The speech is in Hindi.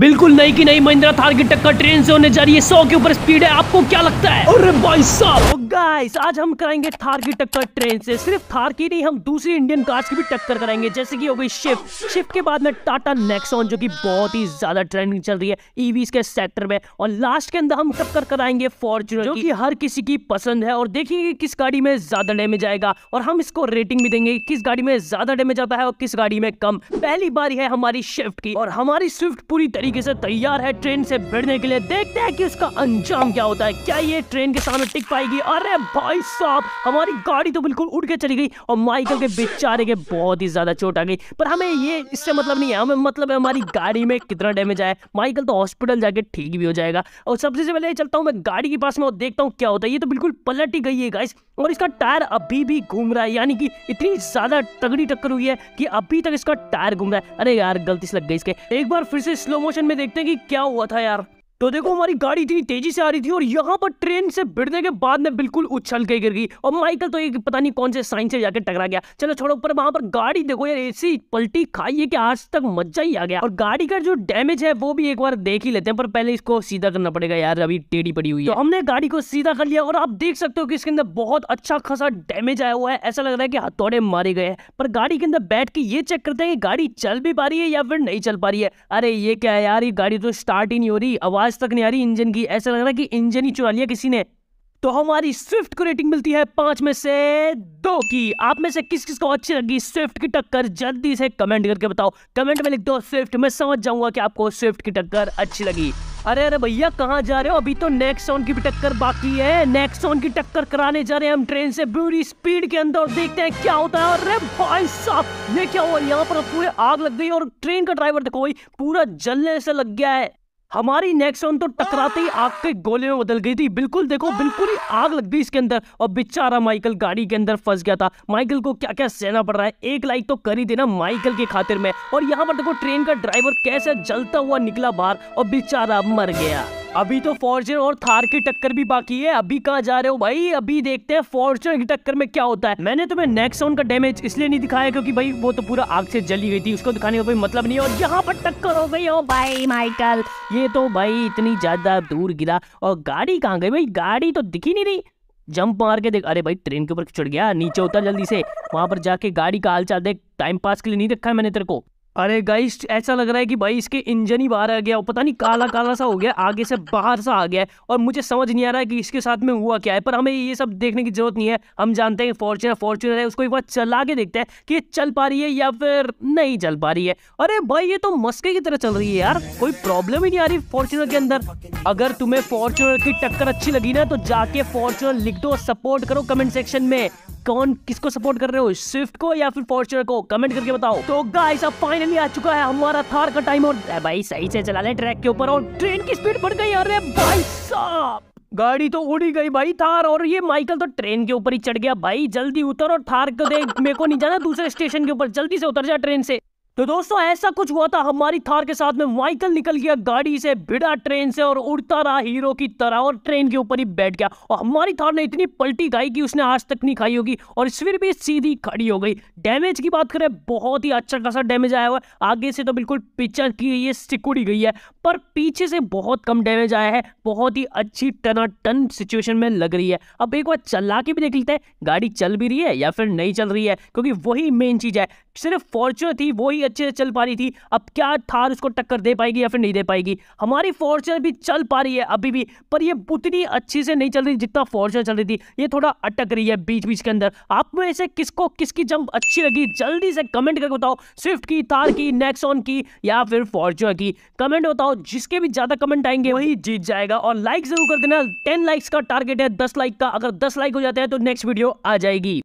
बिल्कुल नई की नई महिंद्रा थार की टक्कर ट्रेन से होने जा रही है सौ के ऊपर स्पीड है आपको क्या लगता है अरे भाई साहब गाइस तो आज हम कराएंगे थार की टक्कर ट्रेन से सिर्फ थार की नहीं हम दूसरी इंडियन कार्स की भी टक्कर कराएंगे जैसे की हो गई शिफ्ट शिफ्ट के बाद में टाटा नेक्सॉन जो की बहुत ही ज्यादा ट्रेंडिंग चल रही है ईवी e के सेक्टर में और लास्ट के अंदर हम टक्कर कराएंगे फॉर्चुनर जो की हर किसी की पसंद है और देखेंगे किस गाड़ी में ज्यादा डैमेज आएगा और हम इसको रेटिंग भी देंगे किस गाड़ी में ज्यादा डैमेज आता है और किस गाड़ी में कम पहली बार है हमारी शिफ्ट की और हमारी स्विफ्ट पूरी तरीके से तैयार है ट्रेन से भिड़ने के लिए देखते हैं कि उसका अंजाम क्या होता है क्या ये ट्रेन के सामने टिक पाएगी अरे भाई साहब हमारी गाड़ी तो बिल्कुल उड़ के चली गई और माइकल के बेचारे के बहुत ही ज्यादा चोट आ गई पर हमें ये इससे मतलब नहीं है हमें मतलब है हमारी गाड़ी में कितना डैमेज आया माइकल तो हॉस्पिटल जाके ठीक भी हो जाएगा और सबसे पहले चलता हूँ मैं गाड़ी के पास में और देखता हूँ क्या होता है ये तो बिल्कुल पलट ही गई है गाइस और इसका टायर अभी भी घूम रहा है यानी कि इतनी ज्यादा तगड़ी टक्कर हुई है कि अभी तक इसका टायर घूम रहा है अरे यार गलती से लग गई इसके एक बार फिर से स्लो मोशन किचन में देखते हैं कि क्या हुआ था यार तो देखो हमारी गाड़ी इतनी तेजी से आ रही थी और यहाँ पर ट्रेन से भिड़ने के बाद में बिल्कुल उछल के गिर गई और माइकल तो एक पता नहीं कौन से साइन से जाकर टकरा गया चलो छोड़ो पर वहां पर गाड़ी देखो यार ऐसी पलटी खाई है कि आज तक मजा ही आ गया और गाड़ी का जो डैमेज है वो भी एक बार देख ही लेते हैं पर पहले इसको सीधा करना पड़ेगा यार अभी टेढ़ी पड़ी हुई है तो हमने गाड़ी को सीधा कर लिया और आप देख सकते हो कि इसके अंदर बहुत अच्छा खासा डैमेज आया हुआ है ऐसा लग रहा है कि हथौड़े मारे गए पर गाड़ी के अंदर बैठ के ये चेक करते हैं कि गाड़ी चल भी पा रही है या फिर नहीं चल पा रही है अरे ये क्या है यार ये गाड़ी तो स्टार्ट ही नहीं हो रही आवाज आवाज़ तक नहीं आ रही इंजन की ऐसा लग रहा है कि इंजन ही चुरा लिया किसी ने तो हमारी स्विफ्ट को रेटिंग मिलती है पांच में से दो की आप में से किस किस को अच्छी लगी स्विफ्ट की टक्कर जल्दी से कमेंट करके बताओ कमेंट में लिख दो स्विफ्ट मैं समझ जाऊंगा कि आपको स्विफ्ट की टक्कर अच्छी लगी अरे अरे भैया कहाँ जा रहे हो अभी तो नेक्सॉन की भी टक्कर बाकी है नेक्सॉन की टक्कर कराने जा रहे हैं हम ट्रेन से बुरी स्पीड के अंदर देखते हैं क्या होता है अरे भाई साहब ये क्या हुआ यहाँ पर तो पूरे आग लग गई और ट्रेन का ड्राइवर देखो भाई पूरा जलने से लग गया है हमारी नेक्सॉन तो टकराते ही आग के गोले में बदल गई थी बिल्कुल देखो बिल्कुल ही आग लग गई इसके अंदर और बेचारा माइकल गाड़ी के अंदर फंस गया था माइकल को क्या क्या सहना पड़ रहा है एक लाइक तो कर ही देना माइकल की खातिर में और यहाँ पर देखो ट्रेन का ड्राइवर कैसे जलता हुआ निकला बाहर और बेचारा मर गया अभी तो फॉर्चर और थार की टक्कर भी बाकी है अभी कहाँ जा रहे हो भाई अभी देखते हैं फॉर्चर की टक्कर में क्या होता है मैंने तुम्हें नेक्सॉन का डैमेज इसलिए नहीं दिखाया क्योंकि भाई वो तो पूरा आग से जली गई थी उसको दिखाने का कोई मतलब नहीं और यहाँ पर टक्कर हो गई हो भाई माइकल ये तो भाई इतनी ज्यादा दूर गिरा और गाड़ी कहाँ गई भाई गाड़ी तो दिखी नहीं रही जंप मार के देख अरे भाई ट्रेन के ऊपर चढ़ गया नीचे उतर जल्दी से वहां पर जाके गाड़ी का हाल चाल देख टाइम पास के लिए नहीं रखा है मैंने तेरे को अरे गाइस ऐसा लग रहा है कि भाई इसके इंजन ही बाहर आ गया पता नहीं काला काला सा हो गया आगे से बाहर सा आ गया है और मुझे समझ नहीं आ रहा है कि इसके साथ में हुआ क्या है पर हमें ये सब देखने की जरूरत नहीं है हम जानते हैं फॉर्चुनर फॉर्चुनर है उसको एक बार चला के देखते हैं कि ये चल पा रही है या फिर नहीं चल पा रही है अरे भाई ये तो मस्के की तरह चल रही है यार कोई प्रॉब्लम ही नहीं आ रही फॉर्चुनर के अंदर अगर तुम्हें फॉर्चुनर की टक्कर अच्छी लगी ना तो जाके फॉर्चुनर लिख दो सपोर्ट करो कमेंट सेक्शन में कौन किसको सपोर्ट कर रहे हो स्विफ्ट को या फिर फॉर्चुनर को कमेंट करके बताओ तो गाइस अब फाइनल फाइनली आ चुका है हमारा थार का टाइम और भाई सही से चला ले ट्रैक के ऊपर और ट्रेन की स्पीड बढ़ गई अरे भाई साहब गाड़ी तो उड़ी गई भाई थार और ये माइकल तो ट्रेन के ऊपर ही चढ़ गया भाई जल्दी उतर और थार को देख मेरे को नहीं जाना दूसरे स्टेशन के ऊपर जल्दी से उतर जा ट्रेन से तो दोस्तों ऐसा कुछ हुआ था हमारी थार के साथ में माइकल निकल गया गाड़ी से भिड़ा ट्रेन से और उड़ता रहा हीरो की तरह और ट्रेन के ऊपर ही बैठ गया और हमारी थार ने इतनी पलटी खाई कि उसने आज तक नहीं खाई होगी और फिर भी सीधी खड़ी हो गई डैमेज की बात करें बहुत ही अच्छा खासा डैमेज आया हुआ है आगे से तो बिल्कुल पिक्चर की ये सिकुड़ी गई है पर पीछे से बहुत कम डैमेज आया है बहुत ही अच्छी टनाटन सिचुएशन में लग रही है अब एक बार चला के भी देख लेते हैं गाड़ी चल भी रही है या फिर नहीं चल रही है क्योंकि वही मेन चीज़ है सिर्फ फॉर्चुनर थी वही अच्छे से चल पा रही थी अब क्या थार उसको टक्कर दे पाएगी या फिर नहीं दे पाएगी हमारी फॉर्चुनर भी चल पा रही है अभी भी पर ये उतनी अच्छी से नहीं चल रही जितना फॉर्चुनर चल रही थी ये थोड़ा अटक रही है बीच बीच के अंदर आप में से किसको किसकी जंप अच्छी लगी जल्दी से कमेंट करके बताओ स्विफ्ट की थार की नेक्सॉन की या फिर फॉर्चुनर की कमेंट बताओ जिसके भी ज़्यादा कमेंट आएंगे वही जीत जाएगा और लाइक ज़रूर कर देना टेन लाइक्स का टारगेट है दस लाइक का अगर दस लाइक हो जाता है तो नेक्स्ट वीडियो आ जाएगी